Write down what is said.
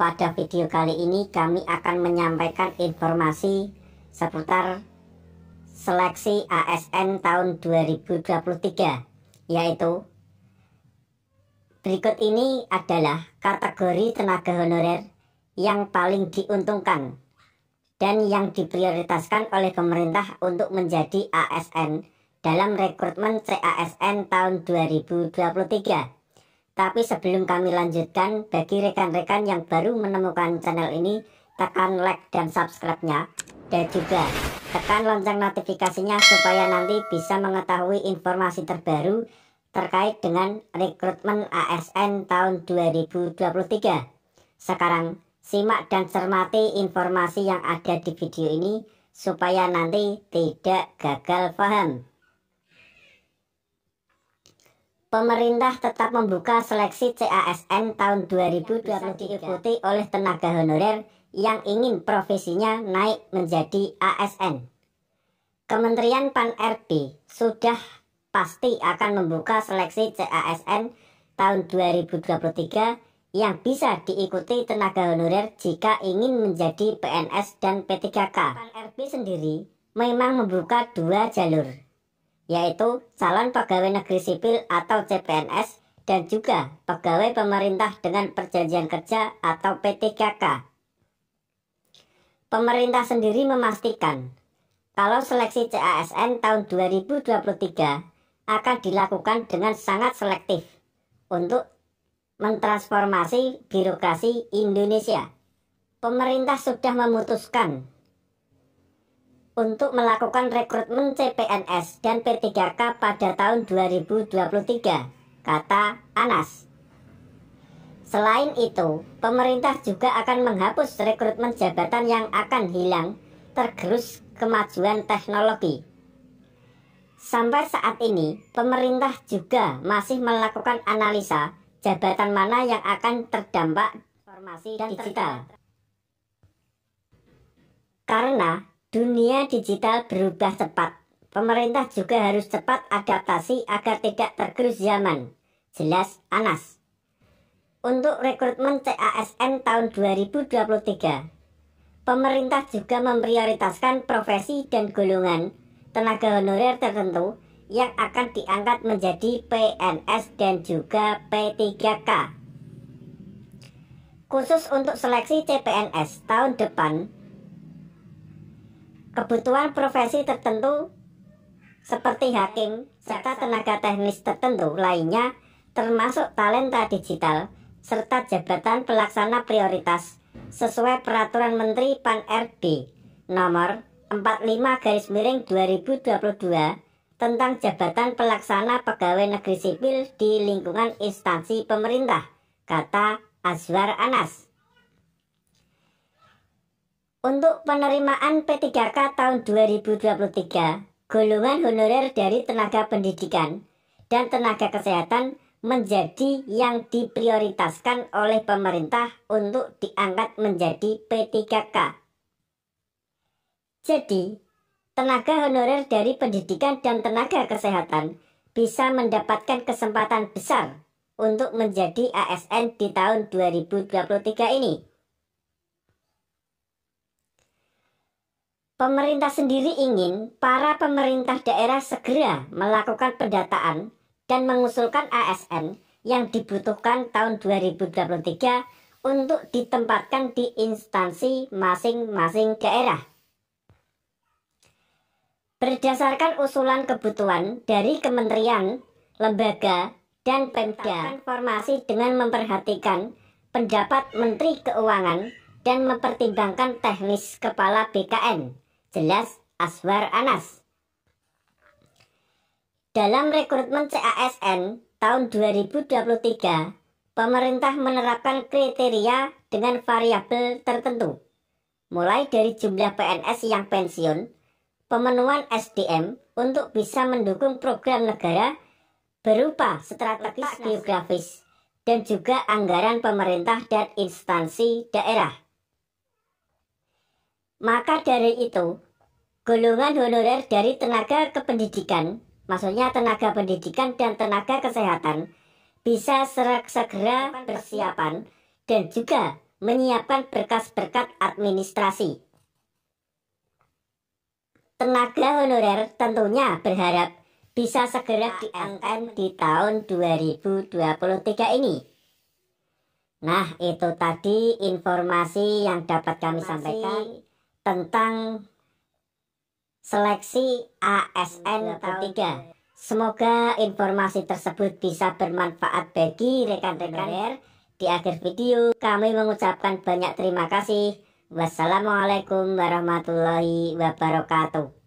Pada video kali ini kami akan menyampaikan informasi seputar seleksi ASN tahun 2023 yaitu berikut ini adalah kategori tenaga honorer yang paling diuntungkan dan yang diprioritaskan oleh pemerintah untuk menjadi ASN dalam rekrutmen CASN tahun 2023 tapi sebelum kami lanjutkan, bagi rekan-rekan yang baru menemukan channel ini, tekan like dan subscribe-nya. Dan juga tekan lonceng notifikasinya supaya nanti bisa mengetahui informasi terbaru terkait dengan rekrutmen ASN tahun 2023. Sekarang, simak dan cermati informasi yang ada di video ini supaya nanti tidak gagal paham. Pemerintah tetap membuka seleksi CASN tahun 2023 diikuti oleh tenaga honorer yang ingin profesinya naik menjadi ASN. Kementerian Pan-RB sudah pasti akan membuka seleksi CASN tahun 2023 yang bisa diikuti tenaga honorer jika ingin menjadi PNS dan P3K. Pan-RB sendiri memang membuka dua jalur, yaitu calon pegawai negeri sipil atau CPNS dan juga pegawai pemerintah dengan perjanjian kerja atau PTKK. Pemerintah sendiri memastikan kalau seleksi CASN tahun 2023 akan dilakukan dengan sangat selektif untuk mentransformasi birokrasi Indonesia. Pemerintah sudah memutuskan untuk melakukan rekrutmen CPNS dan P3K pada tahun 2023, kata Anas. Selain itu, pemerintah juga akan menghapus rekrutmen jabatan yang akan hilang tergerus kemajuan teknologi. Sampai saat ini, pemerintah juga masih melakukan analisa jabatan mana yang akan terdampak informasi dan digital. Karena Dunia digital berubah cepat. Pemerintah juga harus cepat adaptasi agar tidak tergerus zaman. Jelas Anas. Untuk rekrutmen CASN tahun 2023, pemerintah juga memprioritaskan profesi dan golongan tenaga honorer tertentu yang akan diangkat menjadi PNS dan juga P3K. Khusus untuk seleksi CPNS tahun depan, kebutuhan profesi tertentu seperti hakim serta tenaga teknis tertentu lainnya termasuk talenta digital serta jabatan pelaksana prioritas sesuai peraturan Menteri Pan RB nomor 45 garis miring 2022 tentang jabatan pelaksana pegawai negeri sipil di lingkungan instansi pemerintah, kata Azwar Anas. Untuk penerimaan P3K tahun 2023, golongan honorer dari tenaga pendidikan dan tenaga kesehatan menjadi yang diprioritaskan oleh pemerintah untuk diangkat menjadi P3K. Jadi, tenaga honorer dari pendidikan dan tenaga kesehatan bisa mendapatkan kesempatan besar untuk menjadi ASN di tahun 2023 ini. pemerintah sendiri ingin para pemerintah daerah segera melakukan pendataan dan mengusulkan ASN yang dibutuhkan tahun 2023 untuk ditempatkan di instansi masing-masing daerah. Berdasarkan usulan kebutuhan dari kementerian, lembaga, dan Pemda, informasi dengan memperhatikan pendapat Menteri Keuangan dan mempertimbangkan teknis Kepala BKN jelas Aswar Anas. Dalam rekrutmen CASN tahun 2023, pemerintah menerapkan kriteria dengan variabel tertentu, mulai dari jumlah PNS yang pensiun, pemenuhan SDM untuk bisa mendukung program negara berupa strategis geografis dan juga anggaran pemerintah dan instansi daerah. Maka dari itu, golongan honorer dari tenaga kependidikan, maksudnya tenaga pendidikan dan tenaga kesehatan, bisa serak segera persiapan dan juga menyiapkan berkas-berkas administrasi. Tenaga honorer tentunya berharap bisa segera diangkat di tahun 2023 ini. Nah, itu tadi informasi yang dapat kami sampaikan tentang seleksi ASN ketiga. Semoga informasi tersebut bisa bermanfaat bagi rekan-rekan Di akhir video kami mengucapkan banyak terima kasih. Wassalamualaikum warahmatullahi wabarakatuh.